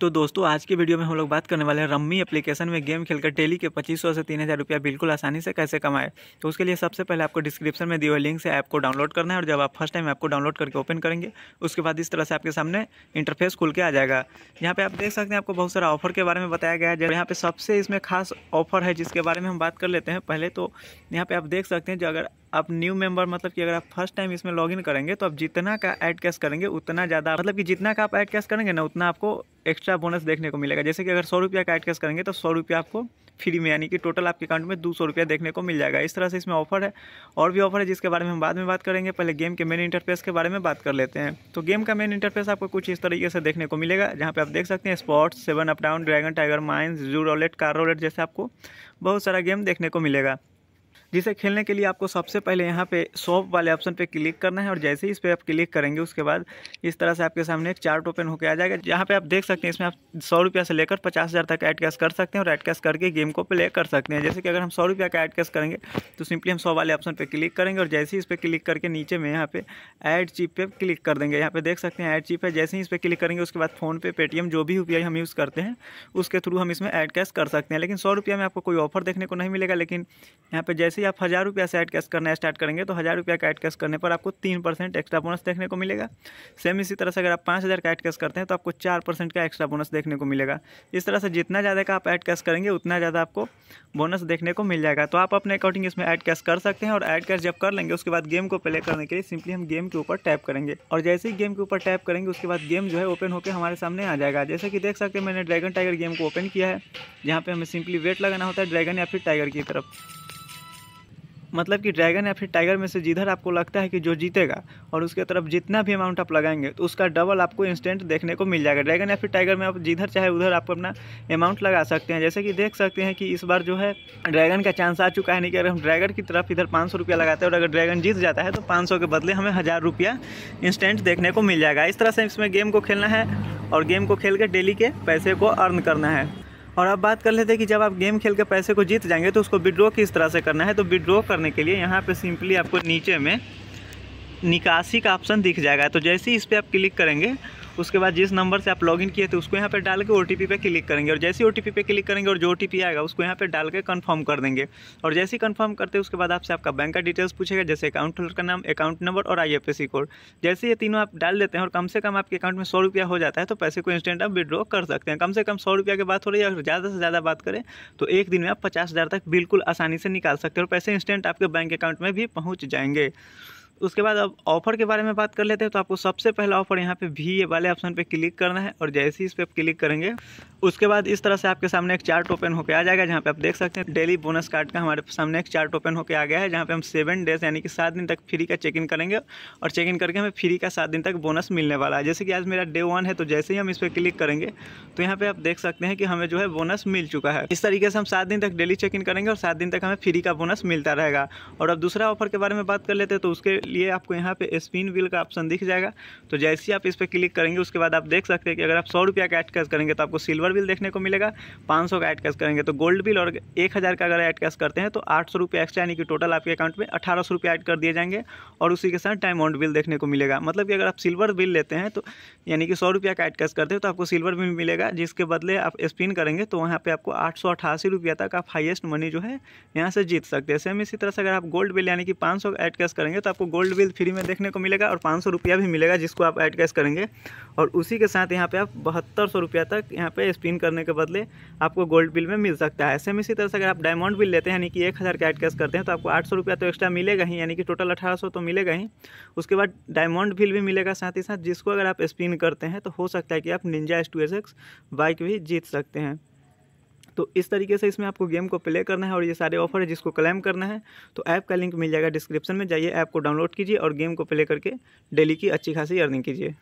तो दोस्तों आज की वीडियो में हम लोग बात करने वाले हैं रम्मी एप्लीकेशन में गेम खेलकर डेली के 2500 से तीन हज़ार रुपया बिल्कुल आसानी से कैसे कमाए तो उसके लिए सबसे पहले आपको डिस्क्रिप्शन में दिए हुए लिंक से ऐप को डाउनलोड करना है और जब आप फर्स्ट टाइम ऐप को डाउनलोड करके ओपन करेंगे उसके बाद इस तरह से आपके सामने इंटरफेस खुल के आ जाएगा यहाँ पर आप देख सकते हैं आपको बहुत सारा ऑफर के बारे में बताया गया है जब यहाँ पर सबसे इसमें खास ऑफर है जिसके बारे में हम बात कर लेते हैं पहले तो यहाँ पर आप देख सकते हैं जो अगर आप न्यू मेंबर मतलब कि अगर आप फर्स्ट टाइम इसमें लॉगिन करेंगे तो आप जितना का ऐड कैश करेंगे उतना ज़्यादा मतलब कि जितना का आप ऐड कैश करेंगे ना उतना आपको एक्स्ट्रा बोनस देखने को मिलेगा जैसे कि अगर सौ रुपया का ऐड कैश करेंगे तो सौ रुपया आपको फ्री में यानी कि टोटल आपके अकाउंट में दो सौ रुपया देखने को मिल जाएगा इस तरह से इसमें ऑफर है और भी ऑफर है जिसके बारे में हम बाद में बात करेंगे पहले गेम के मेन इंटरफेस के बारे में बात कर लेते हैं तो गेम का मेन इंटरफेस आपको कुछ इस तरीके से देखने को मिलेगा जहाँ पे आप देख सकते हैं spots seven up down dragon tiger mines zoo roulette car roulette जैसे आपको बहुत सारा गेम देखने को मिलेगा जिसे खेलने के लिए आपको सबसे पहले यहाँ पे शॉप वाले ऑप्शन पे क्लिक करना है और जैसे ही इस पर आप क्लिक करेंगे उसके बाद इस तरह से आपके सामने एक चार्ट ओपन होकर आ जाएगा जहाँ पे आप देख सकते हैं इसमें आप सौ रुपया से लेकर पचास हज़ार तक ऐड कैश कर सकते हैं और ऐड कैश करके गेम को प्ले कर सकते हैं जैसे कि अगर हम सौ रुपया का ऐड कैश करेंगे तो सिंपली हम सौ वाले ऑप्शन पर क्लिक करेंगे और जैसे ही इस पर क्लिक करके नीचे में यहाँ पे ऐड चिप पे क्लिक कर देंगे यहाँ पे देख सकते हैं ऐड चिप है जैसे ही इस पर क्लिक करेंगे उसके बाद फ़ोनपे पेटीएम जो भी यू हम यूज़ करते हैं उसके थ्रू हम इसमें ऐड कैश कर सकते हैं लेकिन सौ रुपया में आपको कोई ऑफर देखने को नहीं मिलेगा लेकिन यहाँ पर जैसे ही आप हज़ार रुपया से ऐड कैश करना स्टार्ट करेंगे तो हज़ार रुपया का ऐड कैश करने पर आपको तीन परसेंट एक्स्ट्रा बोनस देखने को मिलेगा सेम इसी तरह से अगर आप पाँच हज़ार का ऐड कैश करते हैं तो आपको चार परसेंट का एक्स्ट्रा बोनस देखने को मिलेगा इस तरह से जितना ज़्यादा का आप ऐड कैश करेंगे उतना ज़्यादा आपको बोनस देखने को मिल जाएगा तो आप अपने अकॉर्डिंग इसमें ऐड कैश कर सकते हैं और ऐड कैश जब कर लेंगे उसके बाद गेम को प्ले करने के लिए सिंपली हम गेम के ऊपर टैप करेंगे और जैसे ही गेम के ऊपर टैप करेंगे उसके बाद गेम जो है ओपन होकर हमारे सामने आ जाएगा जैसे कि देख सकते हैं मैंने ड्रैगन टाइगर गेम को ओपन किया है जहाँ पे हमें सिंपली वेट लगाना होता है ड्रैगन या फिर टाइगर की तरफ मतलब कि ड्रैगन या फिर टाइगर में से जिधर आपको लगता है कि जो जीतेगा और उसके तरफ जितना भी अमाउंट आप लगाएंगे तो उसका डबल आपको इंस्टेंट देखने को मिल जाएगा ड्रैगन या फिर टाइगर में आप जिधर चाहे उधर आप अपना अमाउंट लगा सकते हैं जैसे कि देख सकते हैं कि इस बार जो है ड्रैगन का चांस आ चुका है नहीं कि अगर हम ड्रैगन की तरफ इधर पाँच लगाते हैं और अगर ड्रैगन जीत जाता है तो पाँच के बदले हमें हज़ार रुपया इंस्टेंट देखने को मिल जाएगा इस तरह से इसमें गेम को खेलना है और गेम को खेल के डेली के पैसे को अर्न करना है और अब बात कर लेते हैं कि जब आप गेम खेल के पैसे को जीत जाएंगे तो उसको विड्रॉ किस तरह से करना है तो विड्रॉ करने के लिए यहाँ पर सिंपली आपको नीचे में निकासी का ऑप्शन दिख जाएगा तो जैसे ही इस पर आप क्लिक करेंगे उसके बाद जिस नंबर से आप लॉगिन किए थे उसको यहाँ पर डाल के ओ पे क्लिक करेंगे और जैसे ओ पे क्लिक करेंगे और जो ओ आएगा उसको यहाँ पर डाल के कन्फर्म कर देंगे और जैसे ही कन्फर्म करते उसके बाद आपसे आपका बैंक का डिटेल्स पूछेगा जैसे अकाउंट होल्डर का नाम अकाउंट नंबर और आई कोड जैसे ये तीनों आप डाल देते हैं और कम से कम आपके अकाउंट में सौ रुपया हो जाता है तो पैसे को इंस्टेंट आप विड्रॉ कर सकते हैं कम से कम सौ रुपया की बात हो रही है अगर ज़्यादा से ज़्यादा बात करें तो एक दिन में आप पचास हज़ार तक बिल्कुल आसानी से निकाल सकते हैं और पैसे इंस्टेंट आपके बैंक अकाउंट में भी पहुँच जाएंगे उसके बाद अब ऑफर के बारे में बात कर लेते हैं तो आपको सबसे पहला ऑफर यहाँ पे भी वाले ऑप्शन पे क्लिक करना है और जैसे ही इस पर आप क्लिक करेंगे उसके बाद इस तरह से आपके सामने एक चार्ट ओपन होकर आ जाएगा जहाँ पे आप देख सकते हैं डेली बोनस कार्ड का हमारे सामने एक चार्ट ओपन होकर आ गया है जहाँ पे हम सेवन डेज यानी कि सात दिन तक फ्री का चेक इन करेंगे और चेक इन करके हमें फ्री का सात दिन तक बोनस मिलने वाला है जैसे कि आज मेरा डे वन है तो जैसे ही हम इस पर क्लिक करेंगे तो यहाँ पर आप देख सकते हैं कि हमें जो है बोनस मिल चुका है इस तरीके से हम सात दिन तक डेली चेक इन करेंगे और सात दिन तक हमें फ्री का बोनस मिलता रहेगा और अब दूसरा ऑफर के बारे में बात कर लेते हैं तो उसके लिए आपको यहाँ पे स्पिन व्हील का ऑप्शन दिख जाएगा तो जैसे ही आप इस पर क्लिक करेंगे उसके बाद आप देख सकते हैं कि अगर आप सौ रुपया का एड कैश करेंगे तो आपको सिल्वर बिल देखने को मिलेगा पाँच का ऐड कैश करेंगे तो गोल्ड बिल और एक हज़ार का अगर एड कैश करते हैं तो आठ रुपया एक्स्ट्रा यानी कि टोटल आपके अकाउंट में अठारह सौ रुपया ऐड कर दिए जाएंगे और उसी के साथ डायमंड बिल देखने को मिलेगा मतलब कि अगर आप सिल्वर बिल लेते हैं तो यानी कि सौ रुपया का एड कैश करते हैं तो आपको सिल्वर बिल मिलेगा जिसके बदले आप स्पिन करेंगे तो वहाँ पर आपको आठ रुपया तक आप हाइएस्ट मनी जो है यहाँ से जीत सकते हैं सेम इसी तरह से अगर आप गोल्ड बिल यानी कि पाँच सौ एड कैश करेंगे तो आपको गोल्ड बिल फ्री में देखने को मिलेगा और पाँच सौ रुपया भी मिलेगा जिसको आप ऐड कैश करेंगे और उसी के साथ यहाँ पे आप बहत्तर सौ रुपया तक यहाँ पे स्पिन करने के बदले आपको गोल्ड बिल में मिल सकता है ऐसे में इसी तरह से अगर आप डायमंड बिल लेते हैं यानी कि एक हज़ार का ऐड कैश करते हैं तो आपको आठ सौ रुपया तो एक्स्ट्रा मिलेगा ही यानी कि टोटल अठारह सौ तो मिलेगा ही उसके बाद डायमंड बिल भी मिलेगा साथ ही साथ जिसको अगर आप स्पिन करते हैं तो हो सकता है कि आप Ninja S two S X bike भी जीत सकते हैं तो इस तरीके से इसमें आपको गेम को प्ले करना है और ये सारे ऑफर है जिसको क्लेम करना है तो ऐप का लिंक मिल जाएगा डिस्क्रिप्शन में जाइए ऐप को डाउनलोड कीजिए और गेम को प्ले करके डेली की अच्छी खासी अर्निंग कीजिए